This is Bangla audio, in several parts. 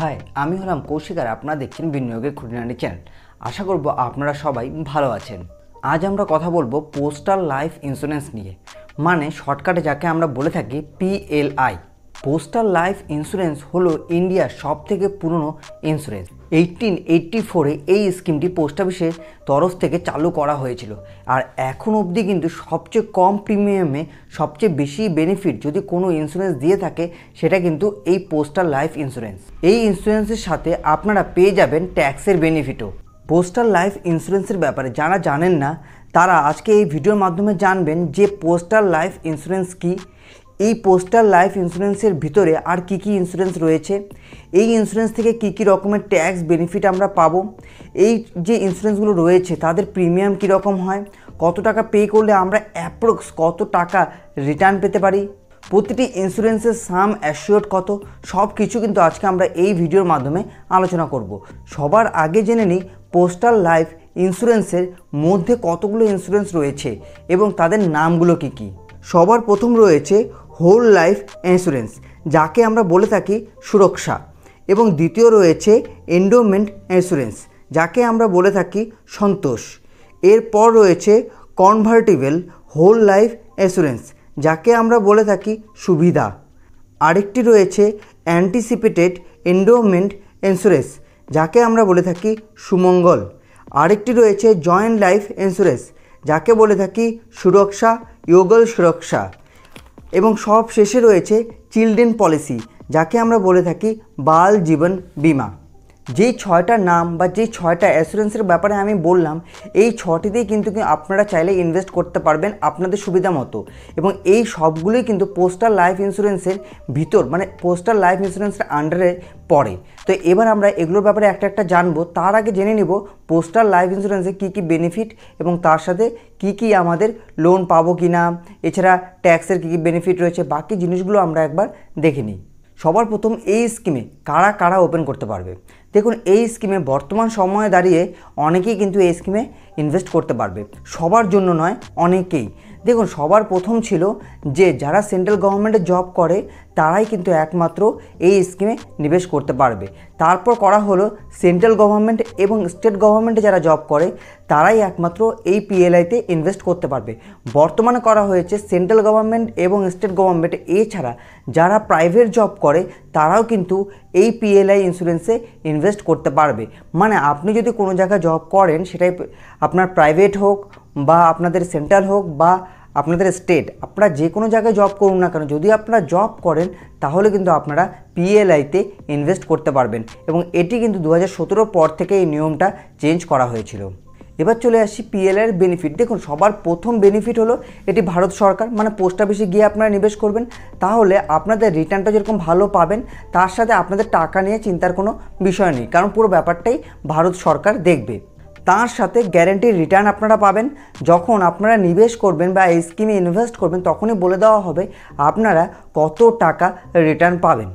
হাই আমি হলাম কৌশিক আর আপনারা দেখছেন বিনিয়োগের খুঁটিনাটি চ্যানেল আশা করব আপনারা সবাই ভালো আছেন আজ আমরা কথা বলবো পোস্টাল লাইফ ইন্স্যুরেন্স নিয়ে মানে শর্টকাটে যাকে আমরা বলে থাকি পিএলআই পোস্টাল লাইফ ইন্স্যুরেন্স হলো ইন্ডিয়ার সব থেকে পুরনো ইন্স্যুরেন্স এইটিন এইটটি ফোরে এই স্কিমটি পোস্ট অফিসের তরফ থেকে চালু করা হয়েছিল আর এখন অবধি কিন্তু সবচেয়ে কম প্রিমিয়ামে সবচেয়ে বেশি বেনিফিট যদি কোনো ইন্স্যুরেন্স দিয়ে থাকে সেটা কিন্তু এই পোস্টাল লাইফ ইন্স্যুরেন্স এই ইন্স্যুরেন্সের সাথে আপনারা পেয়ে যাবেন ট্যাক্সের বেনিফিটও পোস্টাল লাইফ ইন্স্যুরেন্সের ব্যাপারে যারা জানেন না তারা আজকে এই ভিডিওর মাধ্যমে জানবেন যে পোস্টাল লাইফ ইন্স্যুরেন্স কী এই পোস্টাল লাইফ ইন্স্যুরেন্সের ভিতরে আর কি কি ইন্স্যুরেন্স রয়েছে এই ইন্স্যুরেন্স থেকে কি কি রকমের ট্যাক্স বেনিফিট আমরা পাবো এই যে ইন্স্যুরেন্সগুলো রয়েছে তাদের প্রিমিয়াম কীরকম হয় কত টাকা পে করলে আমরা অ্যাপ্রক্স কত টাকা রিটার্ন পেতে পারি প্রতিটি ইন্স্যুরেন্সের সাম অ্যাসিওর্ড কত সব কিছু কিন্তু আজকে আমরা এই ভিডিওর মাধ্যমে আলোচনা করব সবার আগে জেনে নিই পোস্টাল লাইফ ইন্স্যুরেন্সের মধ্যে কতগুলো ইন্স্যুরেন্স রয়েছে এবং তাদের নামগুলো কী কী সবার প্রথম রয়েছে হোল লাইফ ইন্স্যুরেন্স যাকে আমরা বলে থাকি সুরক্ষা এবং দ্বিতীয় রয়েছে এন্ডোমেন্ট ইন্স্যুরেন্স যাকে আমরা বলে থাকি সন্তোষ এরপর রয়েছে কনভার্টিবেল হোল লাইফ ইন্স্যুরেন্স যাকে আমরা বলে থাকি সুবিধা আরেকটি রয়েছে অ্যান্টিসিপেটেড এন্ডোমেন্ট ইন্স্যুরেন্স যাকে আমরা বলে থাকি সুমঙ্গল আরেকটি রয়েছে জয়েন্ট লাইফ ইন্স্যুরেন্স যাকে বলে থাকি সুরক্ষা ইয়োগল সুরক্ষা এবং সব শেষে রয়েছে চিলড্রেন পলিসি যাকে আমরা বলে থাকি বাল জীবন বিমা যেই ছয়টা নাম বা যেই ছয়টা অ্যাসুরেন্সের ব্যাপারে আমি বললাম এই ছটিতেই কিন্তু আপনারা চাইলে ইনভেস্ট করতে পারবেন আপনাদের সুবিধা মতো এবং এই সবগুলোই কিন্তু পোস্টাল লাইফ ইন্স্যুরেন্সের ভিতর মানে পোস্টাল লাইফ ইন্স্যুরেন্সের আন্ডারে পড়ে তো এবার আমরা এগুলোর ব্যাপারে একটা একটা জানবো তার আগে জেনে নিব পোস্টাল লাইফ ইন্স্যুরেন্সে কী কী বেনিফিট এবং তার সাথে কী কী আমাদের লোন পাবো কি না এছাড়া ট্যাক্সের কী কী বেনিফিট রয়েছে বাকি জিনিসগুলো আমরা একবার দেখে নিই সবার প্রথম এই স্কিমে কারা কারা ওপেন করতে পারবে দেখুন এই স্কিমে বর্তমান সময়ে দাঁড়িয়ে অনেকেই কিন্তু এই স্কিমে ইনভেস্ট করতে পারবে সবার জন্য নয় অনেকেই দেখুন সবার প্রথম ছিল যে যারা সেন্ট্রাল গভর্নমেন্টে জব করে তারাই কিন্তু একমাত্র এই স্কিমে নিবেশ করতে পারবে তারপর করা হলো সেন্ট্রাল গভর্নমেন্ট এবং স্টেট গভর্নমেন্টে যারা জব করে তারাই একমাত্র এই পিএলআইতে ইনভেস্ট করতে পারবে বর্তমানে করা হয়েছে সেন্ট্রাল গভর্নমেন্ট এবং স্টেট গভর্নমেন্ট এছাড়া যারা প্রাইভেট জব করে তারাও কিন্তু এই পিএলআই ইন্স্যুরেন্সে ইনভেস্ট করতে পারবে মানে আপনি যদি কোনো জায়গায় জব করেন সেটাই আপনার প্রাইভেট হোক বা আপনাদের সেন্ট্রাল হোক বা আপনাদের স্টেট আপনারা যে কোনো জায়গায় জব করুন না কেন যদি আপনারা জব করেন তাহলে কিন্তু আপনারা পিএলআইতে ইনভেস্ট করতে পারবেন এবং এটি কিন্তু দু হাজার পর থেকে এই নিয়মটা চেঞ্জ করা হয়েছিল এবার চলে আসি পিএলআইয়ের বেনিফিট দেখুন সবার প্রথম বেনিফিট হলো এটি ভারত সরকার মানে পোস্ট অফিসে গিয়ে আপনারা নিবেশ করবেন তাহলে আপনাদের রিটার্নটা যেরকম ভালো পাবেন তার সাথে আপনাদের টাকা নিয়ে চিন্তার কোনো বিষয় নেই কারণ পুরো ব্যাপারটাই ভারত সরকার দেখবে তার সাথে গ্যারেন্টির রিটার্ন আপনারা পাবেন যখন আপনারা নিবেশ করবেন বা এই স্কিমে ইনভেস্ট করবেন তখনই বলে দেওয়া হবে আপনারা কত টাকা রিটার্ন পাবেন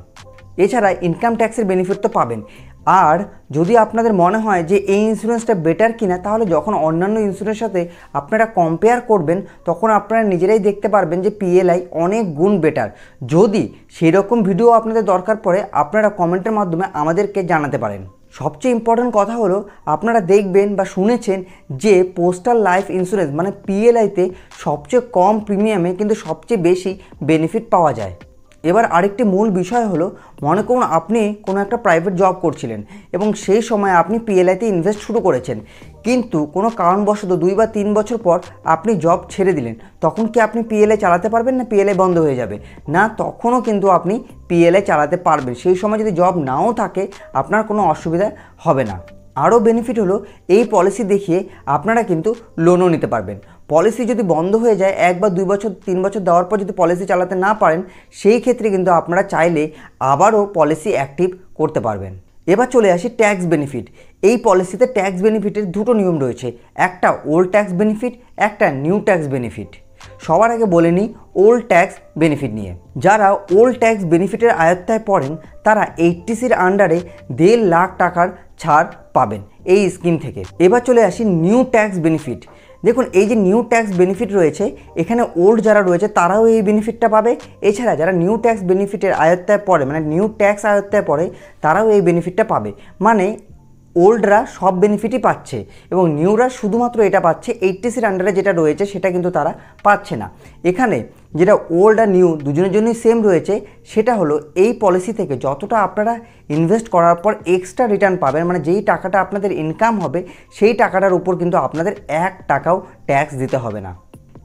এছাড়া ইনকাম ট্যাক্সের বেনিফিট তো পাবেন আর যদি আপনাদের মনে হয় যে এই ইন্স্যুরেন্সটা বেটার কিনা তাহলে যখন অন্যান্য ইন্স্যুরেন্সের সাথে আপনারা কম্পেয়ার করবেন তখন আপনারা নিজেরাই দেখতে পারবেন যে পিএলআই অনেক গুণ বেটার যদি সেরকম ভিডিও আপনাদের দরকার পড়ে আপনারা কমেন্টের মাধ্যমে আমাদেরকে জানাতে পারেন সবচেয়ে ইম্পর্ট্যান্ট কথা হলো আপনারা দেখবেন বা শুনেছেন যে পোস্টাল লাইফ ইন্স্যুরেন্স মানে পিএলআইতে সবচেয়ে কম প্রিমিয়ামে কিন্তু সবচেয়ে বেশি বেনিফিট পাওয়া যায় এবার আরেকটি মূল বিষয় হলো মনে করুন আপনি কোনো একটা প্রাইভেট জব করছিলেন এবং সেই সময় আপনি পিএলআইতে ইনভেস্ট শুরু করেছেন কিন্তু কোনো কারণবশত দুই বা তিন বছর পর আপনি জব ছেড়ে দিলেন তখন কি আপনি পিএলএ চালাতে পারবেন না পিএলএ বন্ধ হয়ে যাবে না তখনও কিন্তু আপনি পিএলএ চালাতে পারবেন সেই সময় যদি জব নাও থাকে আপনার কোনো অসুবিধা হবে না আরও বেনিফিট হলো এই পলিসি দেখিয়ে আপনারা কিন্তু লোনও নিতে পারবেন পলিসি যদি বন্ধ হয়ে যায় এক বা দুই বছর তিন বছর দেওয়ার পর যদি পলিসি চালাতে না পারেন সেই ক্ষেত্রে কিন্তু আপনারা চাইলে আবারও পলিসি অ্যাক্টিভ করতে পারবেন এবার চলে আসি ট্যাক্স বেনিফিট এই পলিসিতে ট্যাক্স বেনিফিটের দুটো নিয়ম রয়েছে একটা ওল্ড ট্যাক্স বেনিফিট একটা নিউ ট্যাক্স বেনিফিট সবার আগে বলে নিই ওল্ড ট্যাক্স বেনিফিট নিয়ে যারা ওল্ড ট্যাক্স বেনিফিটের আয়ত্তায় পড়েন তারা এইটটিসির আন্ডারে দেড় লাখ টাকার ছাড় পাবেন এই স্কিম থেকে এবার চলে আসি নিউ ট্যাক্স বেনিফিট দেখুন এই যে নিউ ট্যাক্স বেনিফিট রয়েছে এখানে ওল্ড যারা রয়েছে তারাও এই বেনিফিটটা পাবে এছাড়া যারা নিউ ট্যাক্স বেনিফিটের আয়ত্তায় পড়ে মানে নিউ ট্যাক্স আয়ত্তায় পড়ে তারাও এই বেনিফিটটা পাবে মানে ওল্ডরা সব বেনিফিটই পাচ্ছে এবং নিউরা শুধুমাত্র এটা পাচ্ছে এইটটিসির আন্ডারে যেটা রয়েছে সেটা কিন্তু তারা পাচ্ছে না এখানে যেটা ওল্ড আর নিউ দুজনের জন্যই সেম রয়েছে সেটা হলো এই পলিসি থেকে যতটা আপনারা ইনভেস্ট করার পর এক্সট্রা রিটার্ন পাবেন মানে যেই টাকাটা আপনাদের ইনকাম হবে সেই টাকাটার উপর কিন্তু আপনাদের এক টাকাও ট্যাক্স দিতে হবে না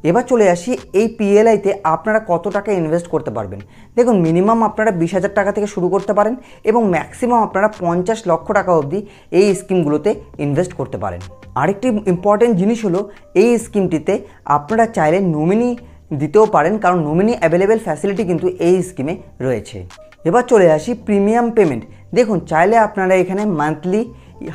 এবার চলে আসি এই পিএলআইতে আপনারা কত টাকা ইনভেস্ট করতে পারবেন দেখুন মিনিমাম আপনারা বিশ হাজার টাকা থেকে শুরু করতে পারেন এবং ম্যাক্সিমাম আপনারা পঞ্চাশ লক্ষ টাকা অবধি এই স্কিমগুলোতে ইনভেস্ট করতে পারেন আরেকটি ইম্পর্টেন্ট জিনিস হলো এই স্কিমটিতে আপনারা চাইলে নমিনি দিতেও পারেন কারণ নমিনি অ্যাভেলেবেল ফ্যাসিলিটি কিন্তু এই স্কিমে রয়েছে এবার চলে আসি প্রিমিয়াম পেমেন্ট দেখুন চাইলে আপনারা এখানে মান্থলি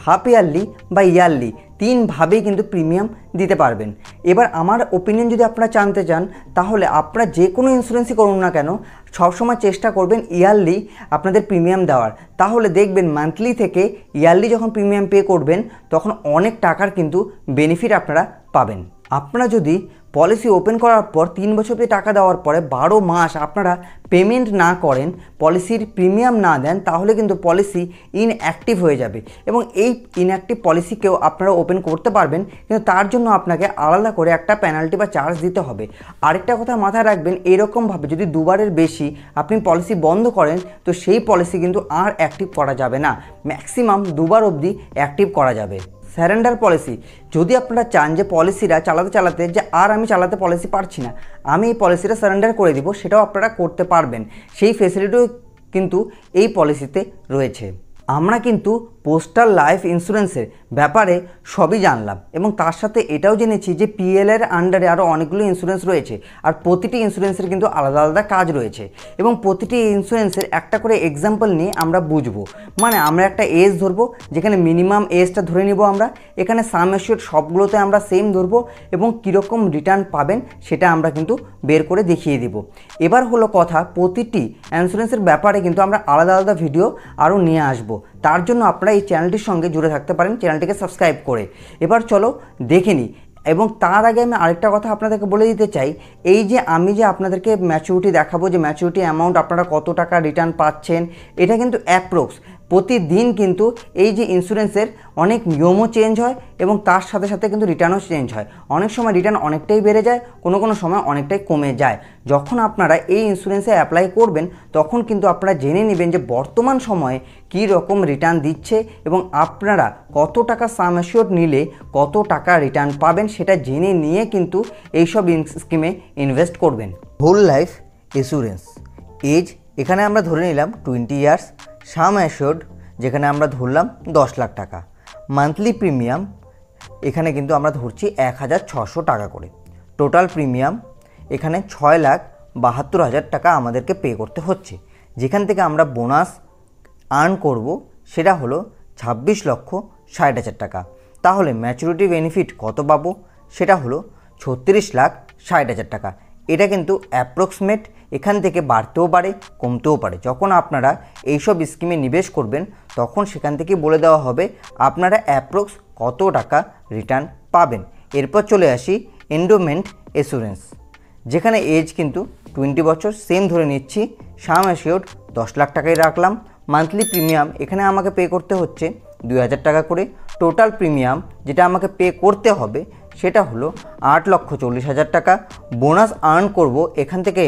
হাফ ইয়ারলি বা ইয়ারলি তিনভাবেই কিন্তু প্রিমিয়াম দিতে পারবেন এবার আমার ওপিনিয়ন যদি আপনারা জানতে চান তাহলে আপনারা যে কোনো ইন্স্যুরেন্সই করুন না কেন সবসময় চেষ্টা করবেন ইয়ারলি আপনাদের প্রিমিয়াম দেওয়ার তাহলে দেখবেন মান্থলি থেকে ইয়ারলি যখন প্রিমিয়াম পে করবেন তখন অনেক টাকার কিন্তু বেনিফিট আপনারা পাবেন আপনারা যদি পলিসি ওপেন করার পর তিন বছর টাকা দেওয়ার পরে বারো মাস আপনারা পেমেন্ট না করেন পলিসির প্রিমিয়াম না দেন তাহলে কিন্তু পলিসি ইনঅ্যাক্টিভ হয়ে যাবে এবং এই ইনঅ্যাক্টিভ পলিসিকেও আপনারা ওপেন করতে পারবেন কিন্তু তার জন্য আপনাকে আলাদা করে একটা পেনাল্টি বা চার্জ দিতে হবে আরেকটা কথা মাথায় রাখবেন এরকমভাবে যদি দুবারের বেশি আপনি পলিসি বন্ধ করেন তো সেই পলিসি কিন্তু আর অ্যাক্টিভ করা যাবে না ম্যাক্সিমাম দুবার অবধি অ্যাক্টিভ করা যাবে স্যারেন্ডার পলিসি যদি আপনারা চান যে পলিসিরা চালাতে চালাতে যে আর আমি চালাতে পলিসি পারছি না আমি এই পলিসিটা স্যারেন্ডার করে দিব সেটাও আপনারা করতে পারবেন সেই ফেসিলিটিও কিন্তু এই পলিসিতে রয়েছে আমরা কিন্তু পোস্টাল লাইফ ইন্স্যুরেন্সের ব্যাপারে সবই জানলাম এবং তার সাথে এটাও জেনেছি যে পিএলের আন্ডারে আরও অনেকগুলো ইন্স্যুরেন্স রয়েছে আর প্রতিটি ইন্স্যুরেন্সের কিন্তু আলাদা আলাদা কাজ রয়েছে এবং প্রতিটি ইন্স্যুরেন্সের একটা করে এক্সাম্পল নিয়ে আমরা বুঝবো মানে আমরা একটা এজ ধরবো যেখানে মিনিমাম এজটা ধরে নিব আমরা এখানে সাম এশিওর সবগুলোতে আমরা সেম ধরবো এবং কীরকম রিটার্ন পাবেন সেটা আমরা কিন্তু বের করে দেখিয়ে দিব এবার হলো কথা প্রতিটি ইন্স্যুরেন্সের ব্যাপারে কিন্তু আমরা আলাদা আলাদা ভিডিও আরও নিয়ে আসবো তার জন্য আপনারা এই চ্যানেলটির সঙ্গে জুড়ে থাকতে পারেন চ্যানেলটিকে সাবস্ক্রাইব করে এবার চলো দেখে নিই এবং তার আগে আমি আরেকটা কথা আপনাদেরকে বলে দিতে চাই এই যে আমি যে আপনাদেরকে ম্যাচুরিটি দেখাবো যে ম্যাচুরিটি অ্যামাউন্ট আপনারা কত টাকা রিটার্ন পাচ্ছেন এটা কিন্তু অ্যাপ্রোক্স প্রতিদিন কিন্তু এই যে ইন্স্যুরেন্সের অনেক নিয়মও চেঞ্জ হয় এবং তার সাথে সাথে কিন্তু রিটার্নও চেঞ্জ হয় অনেক সময় রিটার্ন অনেকটাই বেড়ে যায় কোনো কোনো সময় অনেকটাই কমে যায় যখন আপনারা এই ইন্স্যুরেন্সে অ্যাপ্লাই করবেন তখন কিন্তু আপনারা জেনে নেবেন যে বর্তমান সময়ে কি রকম রিটার্ন দিচ্ছে এবং আপনারা কত টাকা সাম নিলে কত টাকা রিটার্ন পাবেন সেটা জেনে নিয়ে কিন্তু এইসব স্কিমে ইনভেস্ট করবেন হোল লাইফ ইন্স্যুরেন্স এজ এখানে আমরা ধরে নিলাম টোয়েন্টি ইয়ার্স সাম অ্যাশোর্ড যেখানে আমরা ধরলাম দশ লাখ টাকা মান্থলি প্রিমিয়াম এখানে কিন্তু আমরা ধরছি এক হাজার ছশো টাকা করে টোটাল প্রিমিয়াম এখানে ছয় লাখ বাহাত্তর হাজার টাকা আমাদেরকে পে করতে হচ্ছে যেখান থেকে আমরা বোনাস আর্ন করব সেটা হলো ছাব্বিশ লক্ষ ষাট হাজার টাকা তাহলে ম্যাচুরিটি বেনিফিট কত পাবো সেটা হলো ছত্রিশ লাখ ষাট হাজার টাকা এটা কিন্তু অ্যাপ্রক্সিমেট এখান থেকে বাড়তেও পারে কমতেও পারে যখন আপনারা এইসব স্কিমে নিবেশ করবেন তখন সেখান থেকে বলে দেওয়া হবে আপনারা অ্যাপ্রক্স কত টাকা রিটার্ন পাবেন এরপর চলে আসি এন্ডোমেন্ট এসুরেন্স যেখানে এজ কিন্তু টোয়েন্টি বছর সেম ধরে নিচ্ছি সাম অ্যাসিওর দশ লাখ টাকাই রাখলাম মান্থলি প্রিমিয়াম এখানে আমাকে পে করতে হচ্ছে দুই হাজার টাকা করে টোটাল প্রিমিয়াম যেটা আমাকে পে করতে হবে সেটা হলো আট লক্ষ চল্লিশ হাজার টাকা বোনাস আর্ন করব এখান থেকে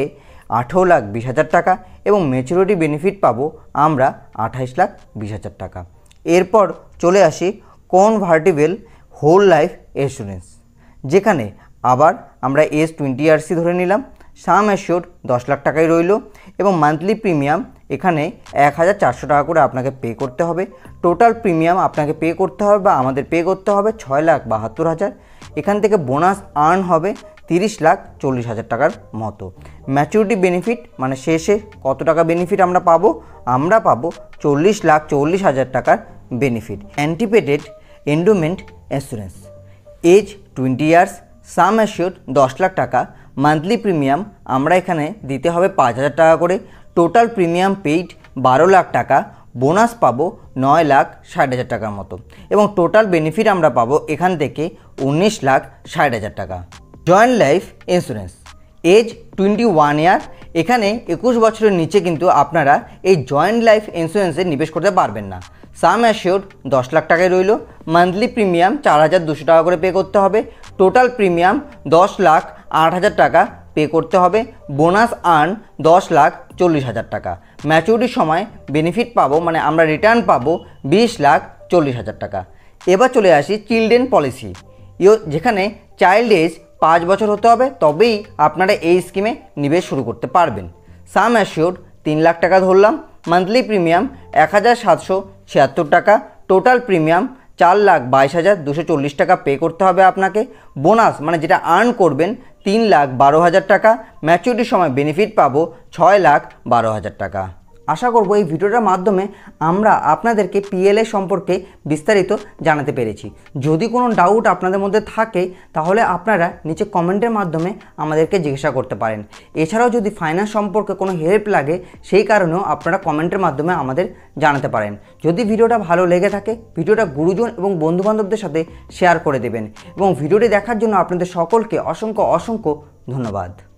আঠেরো লাখ বিশ হাজার টাকা এবং মেচুরিটি বেনিফিট পাবো আমরা আঠাইশ লাখ বিশ হাজার টাকা এরপর চলে আসি কনভার্টিবেল হোল লাইফ ইন্স্যুরেন্স যেখানে আবার আমরা এস টোয়েন্টি আরসি ধরে নিলাম সাম অ্যাসিওর দশ লাখ টাকাই রইল এবং মান্থলি প্রিমিয়াম এখানে এক হাজার চারশো টাকা করে আপনাকে পে করতে হবে টোটাল প্রিমিয়াম আপনাকে পে করতে হবে বা আমাদের পে করতে হবে ছয় লাখ বাহাত্তর হাজার এখান থেকে বোনাস আর্ন হবে তিরিশ লাখ চল্লিশ হাজার টাকার মতো ম্যাচুরিটি বেনিফিট মানে শেষে কত টাকা বেনিফিট আমরা পাবো আমরা পাবো চল্লিশ লাখ চল্লিশ হাজার টাকার benefit anticipated endowment assurance age twenty years sum assured দশ লাখ টাকা মান্থলি প্রিমিয়াম আমরা এখানে দিতে হবে পাঁচ হাজার টাকা করে টোটাল প্রিমিয়াম পেইড বারো লাখ টাকা বোনাস পাবো নয় লাখ ষাট হাজার টাকার মতো এবং টোটাল বেনিফিট আমরা পাবো এখান থেকে উনিশ লাখ ষাট হাজার টাকা joint life insurance age twenty one year এখানে একুশ বছরের নিচে কিন্তু আপনারা এই জয়েন্ট লাইফ ইন্স্যুরেন্সে নিবেশ করতে পারবেন না সাম অ্যাসিওর দশ লাখ টাকায় রইল মান্থলি প্রিমিয়াম চার হাজার দুশো টাকা করে পে করতে হবে টোটাল প্রিমিয়াম দশ লাখ আট হাজার টাকা পে করতে হবে বোনাস আর্ন দশ লাখ চল্লিশ হাজার টাকা ম্যাচুরিটির সময় বেনিফিট পাবো মানে আমরা রিটার্ন পাবো বিশ লাখ চল্লিশ হাজার টাকা এবার চলে আসি চিলড্রেন পলিসি যেখানে চাইল্ড এজ পাঁচ বছর হতে হবে তবেই আপনারা এই স্কিমে নিবেশ শুরু করতে পারবেন সাম অ্যাসিওর তিন লাখ টাকা ধরলাম মান্থলি প্রিমিয়াম এক হাজার সাতশো ছিয়াত্তর টাকা টোটাল প্রিমিয়াম চার লাখ বাইশ হাজার দুশো চল্লিশ টাকা পে করতে হবে আপনাকে বোনাস মানে যেটা আর্ন করবেন তিন লাখ বারো হাজার টাকা ম্যাচুরিটির সময় বেনিফিট পাবো ছয় লাখ বারো হাজার টাকা আশা করব এই ভিডিওটার মাধ্যমে আমরা আপনাদেরকে পিএলএ সম্পর্কে বিস্তারিত জানাতে পেরেছি যদি কোনো ডাউট আপনাদের মধ্যে থাকে তাহলে আপনারা নিচে কমেন্টের মাধ্যমে আমাদেরকে জিজ্ঞাসা করতে পারেন এছাড়াও যদি ফাইন্যান্স সম্পর্কে কোনো হেল্প লাগে সেই কারণেও আপনারা কমেন্টের মাধ্যমে আমাদের জানাতে পারেন যদি ভিডিওটা ভালো লেগে থাকে ভিডিওটা গুরুজন এবং বন্ধুবান্ধবদের সাথে শেয়ার করে দেবেন এবং ভিডিওটি দেখার জন্য আপনাদের সকলকে অসংখ্য অসংখ্য ধন্যবাদ